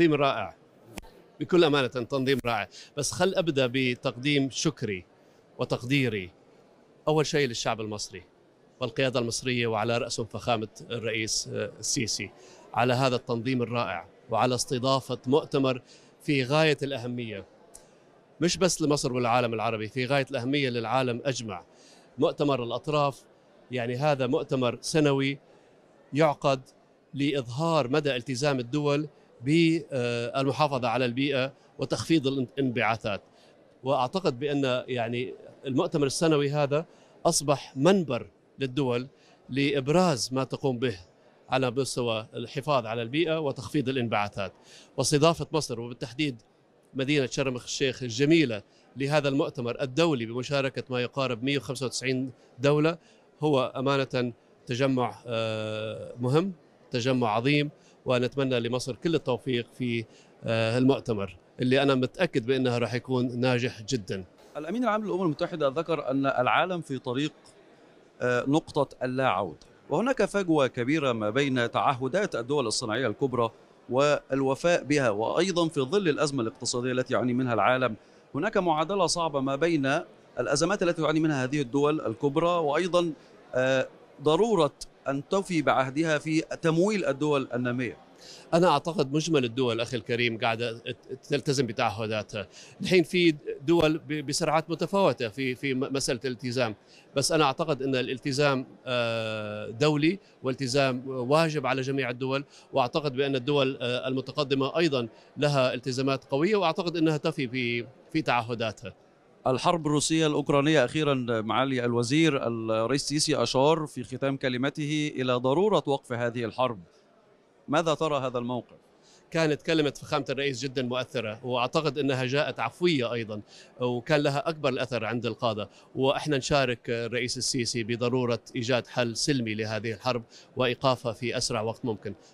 تنظيم رائع بكل أمانة تنظيم رائع بس خل أبدأ بتقديم شكري وتقديري أول شيء للشعب المصري والقيادة المصرية وعلى رأسهم فخامة الرئيس آه، السيسي على هذا التنظيم الرائع وعلى استضافة مؤتمر في غاية الأهمية مش بس لمصر والعالم العربي في غاية الأهمية للعالم أجمع مؤتمر الأطراف يعني هذا مؤتمر سنوي يعقد لإظهار مدى التزام الدول بالمحافظه على البيئه وتخفيض الانبعاثات واعتقد بان يعني المؤتمر السنوي هذا اصبح منبر للدول لابراز ما تقوم به على مستوى الحفاظ على البيئه وتخفيض الانبعاثات واستضافه مصر وبالتحديد مدينه شرم الشيخ الجميله لهذا المؤتمر الدولي بمشاركه ما يقارب 195 دوله هو امانه تجمع آه، مهم تجمع عظيم ونتمنى لمصر كل التوفيق في آه، المؤتمر اللي أنا متأكد بأنها راح يكون ناجح جدا الأمين العام للأمم المتحدة ذكر أن العالم في طريق آه، نقطة اللا عود وهناك فجوة كبيرة ما بين تعهدات الدول الصناعية الكبرى والوفاء بها وأيضا في ظل الأزمة الاقتصادية التي يعاني منها العالم هناك معادلة صعبة ما بين الأزمات التي تعاني منها هذه الدول الكبرى وأيضا آه، ضروره ان تفي بعهدها في تمويل الدول الناميه انا اعتقد مجمل الدول اخي الكريم قاعده تلتزم بتعهداتها الحين في دول بسرعات متفاوته في في مساله الالتزام بس انا اعتقد ان الالتزام آه، دولي والتزام واجب على جميع الدول واعتقد بان الدول آه، المتقدمه ايضا لها التزامات قويه واعتقد انها تفي في في تعهداتها الحرب الروسية الأوكرانية أخيرا معالي الوزير الرئيس سيسي أشار في ختام كلمته إلى ضرورة وقف هذه الحرب ماذا ترى هذا الموقف؟ كانت كلمة فخامة الرئيس جدا مؤثرة وأعتقد أنها جاءت عفوية أيضا وكان لها أكبر الأثر عند القادة وإحنا نشارك الرئيس السيسي بضرورة إيجاد حل سلمي لهذه الحرب وإيقافها في أسرع وقت ممكن